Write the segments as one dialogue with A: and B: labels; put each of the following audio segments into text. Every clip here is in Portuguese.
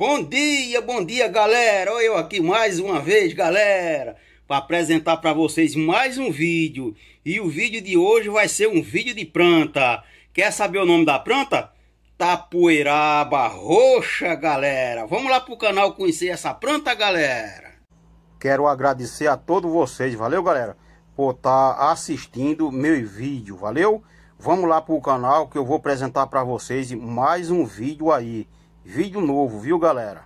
A: Bom dia, bom dia, galera. Olha eu aqui mais uma vez, galera, para apresentar para vocês mais um vídeo. E o vídeo de hoje vai ser um vídeo de planta. Quer saber o nome da planta? Tapoeiraba roxa, galera. Vamos lá pro canal conhecer essa planta, galera. Quero agradecer a todos vocês, valeu, galera, por estar tá assistindo meu vídeo, valeu? Vamos lá pro canal que eu vou apresentar para vocês mais um vídeo aí. Vídeo novo, viu galera?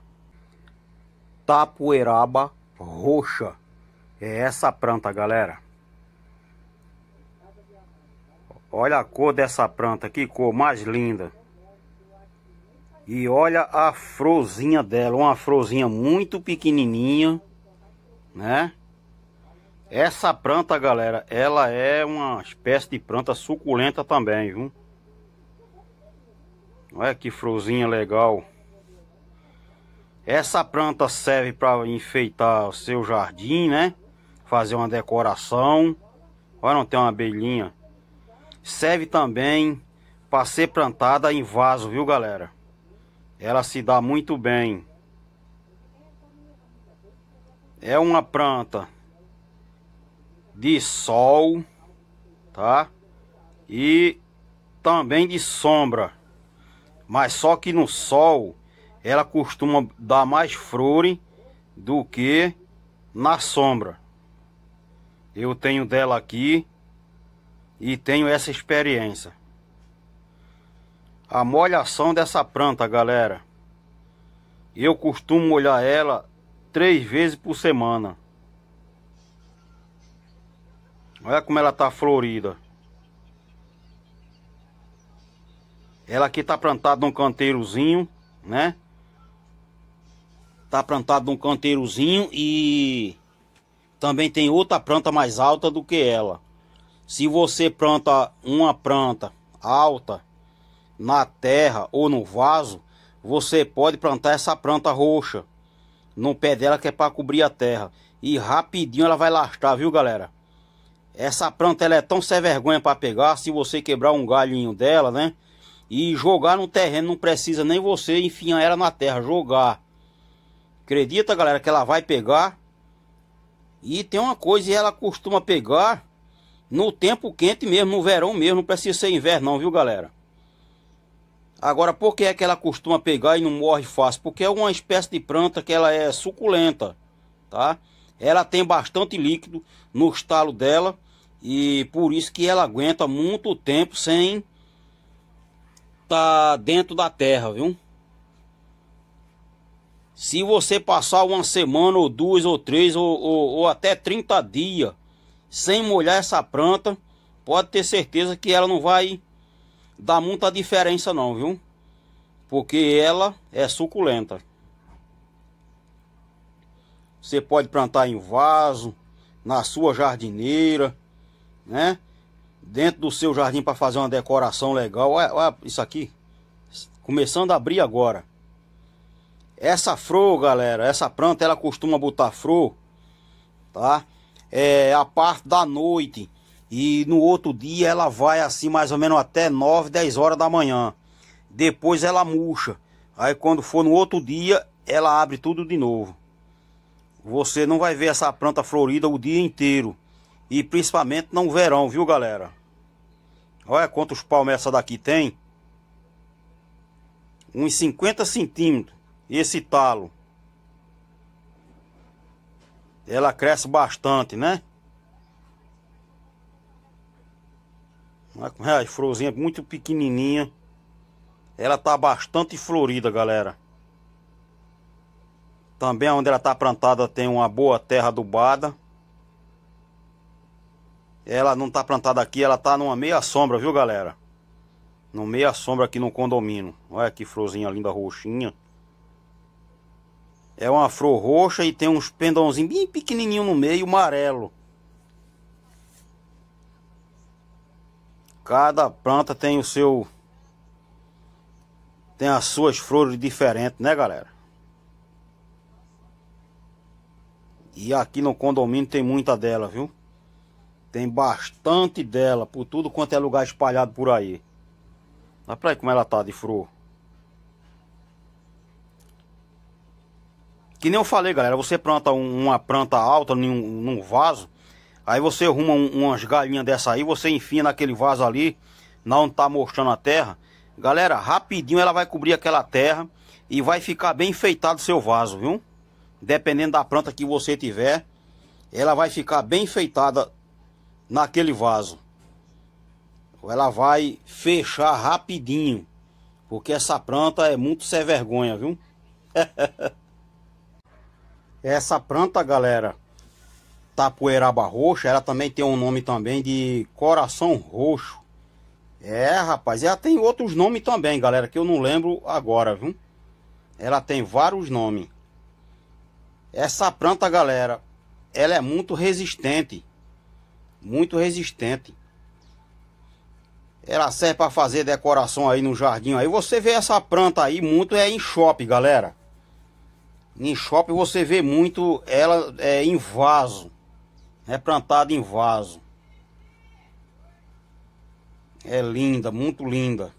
A: Tapueraba roxa. É essa planta, galera. Olha a cor dessa planta, que cor mais linda. E olha a frozinha dela, uma frozinha muito pequenininha, né? Essa planta, galera, ela é uma espécie de planta suculenta também, viu? Olha que florzinha legal. Essa planta serve para enfeitar o seu jardim, né? Fazer uma decoração. Olha, não tem uma abelhinha. Serve também para ser plantada em vaso, viu, galera? Ela se dá muito bem. É uma planta de sol, tá? E também de sombra. Mas só que no sol ela costuma dar mais flores do que na sombra. Eu tenho dela aqui e tenho essa experiência. A molhação dessa planta, galera. Eu costumo molhar ela três vezes por semana. Olha como ela tá florida. Ela aqui tá plantada num canteirozinho, né? Tá plantada num canteirozinho e também tem outra planta mais alta do que ela. Se você planta uma planta alta na terra ou no vaso, você pode plantar essa planta roxa no pé dela que é para cobrir a terra. E rapidinho ela vai lastrar, viu galera? Essa planta ela é tão sem vergonha para pegar, se você quebrar um galhinho dela, né? E jogar no terreno não precisa nem você enfiar ela na terra, jogar. Acredita, galera, que ela vai pegar. E tem uma coisa, ela costuma pegar no tempo quente mesmo, no verão mesmo, não precisa ser inverno não, viu, galera? Agora, por que é que ela costuma pegar e não morre fácil? Porque é uma espécie de planta que ela é suculenta, tá? Ela tem bastante líquido no estalo dela e por isso que ela aguenta muito tempo sem tá dentro da terra, viu? Se você passar uma semana ou duas ou três ou, ou, ou até 30 dias sem molhar essa planta, pode ter certeza que ela não vai dar muita diferença não, viu? Porque ela é suculenta. Você pode plantar em vaso, na sua jardineira, né? dentro do seu jardim para fazer uma decoração legal. Olha, olha, isso aqui, começando a abrir agora. Essa flor, galera, essa planta ela costuma botar flor, tá? É a parte da noite e no outro dia ela vai assim mais ou menos até 9, 10 horas da manhã. Depois ela murcha. Aí quando for no outro dia, ela abre tudo de novo. Você não vai ver essa planta florida o dia inteiro. E principalmente no verão, viu galera? Olha quantos palmos essa daqui tem. Uns 50 centímetros. Esse talo. Ela cresce bastante, né? Olha como é, muito pequenininha. Ela tá bastante florida, galera. Também onde ela tá plantada tem uma boa terra adubada. Ela não tá plantada aqui, ela tá numa meia sombra, viu, galera? No meia sombra aqui no condomínio. Olha que florzinha linda, roxinha. É uma flor roxa e tem uns pendãozinhos bem pequenininho no meio, amarelo. Cada planta tem o seu... Tem as suas flores diferentes, né, galera? E aqui no condomínio tem muita dela, viu? Tem bastante dela por tudo quanto é lugar espalhado por aí. Dá pra ver como ela tá de fru. Que nem eu falei, galera, você planta um, uma planta alta num, num vaso, aí você arruma um, umas galinhas dessa aí, você enfia naquele vaso ali, na onde tá mostrando a terra. Galera, rapidinho ela vai cobrir aquela terra e vai ficar bem enfeitado o seu vaso, viu? Dependendo da planta que você tiver, ela vai ficar bem enfeitada naquele vaso. Ela vai fechar rapidinho, porque essa planta é muito sem vergonha, viu? essa planta, galera, tapoeiraba roxa, ela também tem um nome também de coração roxo. É, rapaz, ela tem outros nomes também, galera, que eu não lembro agora, viu? Ela tem vários nomes. Essa planta, galera, ela é muito resistente muito resistente. Ela serve para fazer decoração aí no jardim. Aí você vê essa planta aí muito é em shopping, galera. Em shopping você vê muito ela é em vaso. É plantada em vaso. É linda, muito linda.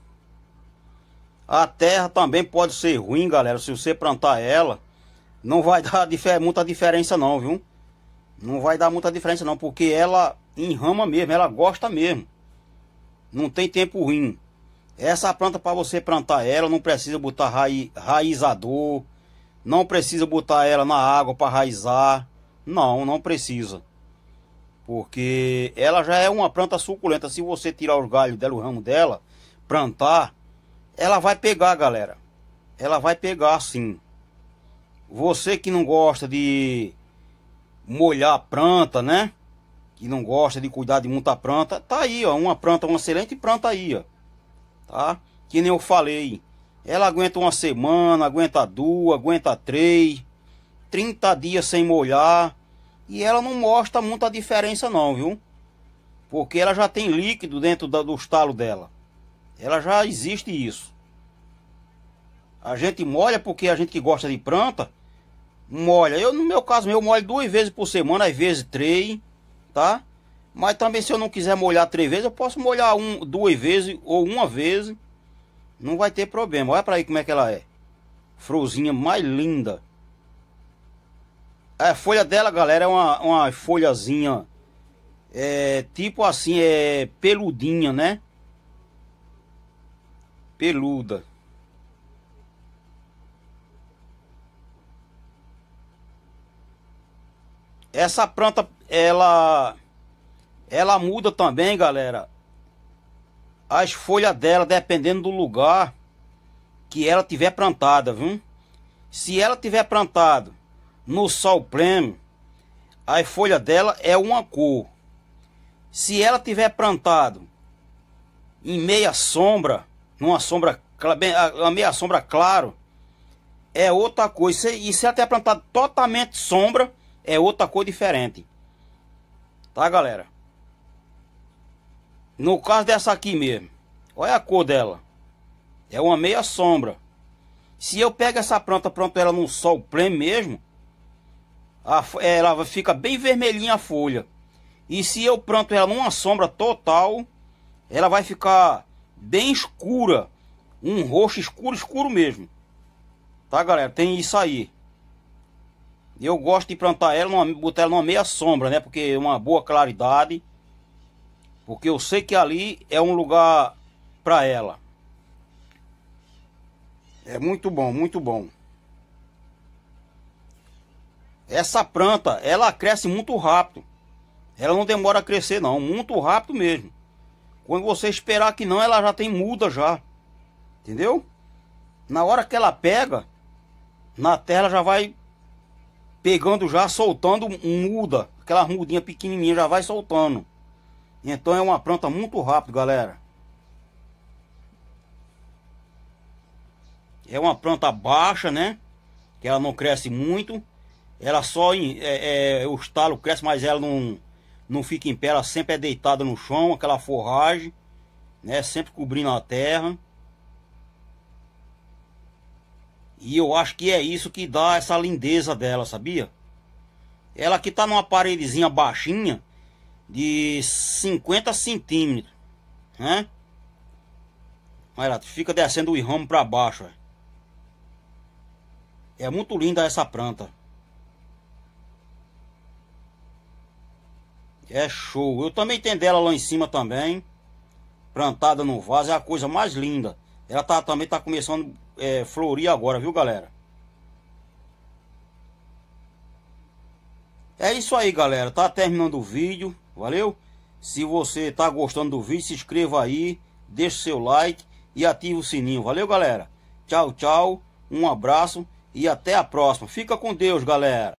A: A terra também pode ser ruim, galera. Se você plantar ela, não vai dar muita diferença não, viu? Não vai dar muita diferença não, porque ela enrama mesmo, ela gosta mesmo. Não tem tempo ruim. Essa planta para você plantar ela, não precisa botar raiz, raizador, não precisa botar ela na água para raizar. Não, não precisa. Porque ela já é uma planta suculenta. Se você tirar os galhos dela, o ramo dela, plantar, ela vai pegar, galera. Ela vai pegar sim. Você que não gosta de molhar a planta, né? que não gosta de cuidar de muita planta, tá aí, ó, uma planta, uma excelente planta aí, ó. Tá? Que nem eu falei. Ela aguenta uma semana, aguenta duas, aguenta três, 30 dias sem molhar. E ela não mostra muita diferença não, viu? Porque ela já tem líquido dentro da, do estalo dela. Ela já existe isso. A gente molha porque a gente que gosta de planta, molha. Eu, no meu caso, eu molho duas vezes por semana, às vezes três tá? Mas também se eu não quiser molhar três vezes, eu posso molhar um, duas vezes ou uma vez. Não vai ter problema. Olha para aí como é que ela é. Frozinha mais linda. A folha dela, galera, é uma, uma folhazinha. É, tipo assim, é peludinha, né? Peluda. Essa planta, ela ela muda também, galera, as folhas dela dependendo do lugar que ela tiver plantada, viu? Se ela tiver plantado no sol pleno, a folha dela é uma cor. Se ela tiver plantado em meia sombra, numa sombra, a meia sombra claro, é outra coisa. E se ela tiver plantado totalmente sombra, é outra cor diferente. Tá, galera? No caso dessa aqui mesmo. Olha a cor dela. É uma meia sombra. Se eu pego essa planta, pronto ela num sol pleno mesmo, a, ela fica bem vermelhinha a folha. E se eu planto ela numa sombra total, ela vai ficar bem escura. Um roxo escuro, escuro mesmo. Tá, galera? Tem isso aí. Eu gosto de plantar ela, numa, botar ela numa meia sombra, né? Porque é uma boa claridade. Porque eu sei que ali é um lugar para ela. É muito bom, muito bom. Essa planta, ela cresce muito rápido. Ela não demora a crescer não, muito rápido mesmo. Quando você esperar que não, ela já tem muda já. Entendeu? Na hora que ela pega, na terra já vai pegando já, soltando muda. Aquela mudinha pequenininha já vai soltando. Então é uma planta muito rápida, galera. É uma planta baixa, né? Que ela não cresce muito. Ela só... É, é, os mas ela não, não fica em pé. Ela sempre é deitada no chão, aquela forragem. Né? Sempre cobrindo a terra. E eu acho que é isso que dá essa lindeza dela, sabia? Ela aqui tá numa paredezinha baixinha de 50 centímetros, né? Olha lá, fica descendo o ramo para baixo, véio. É muito linda essa planta. É show. Eu também tenho dela lá em cima também. Plantada no vaso, é a coisa mais linda. Ela tá, também tá começando é, florir agora, viu, galera? É isso aí, galera. Tá terminando o vídeo, valeu? Se você tá gostando do vídeo, se inscreva aí, deixe seu like e ative o sininho. Valeu, galera? Tchau, tchau. Um abraço e até a próxima. Fica com Deus, galera.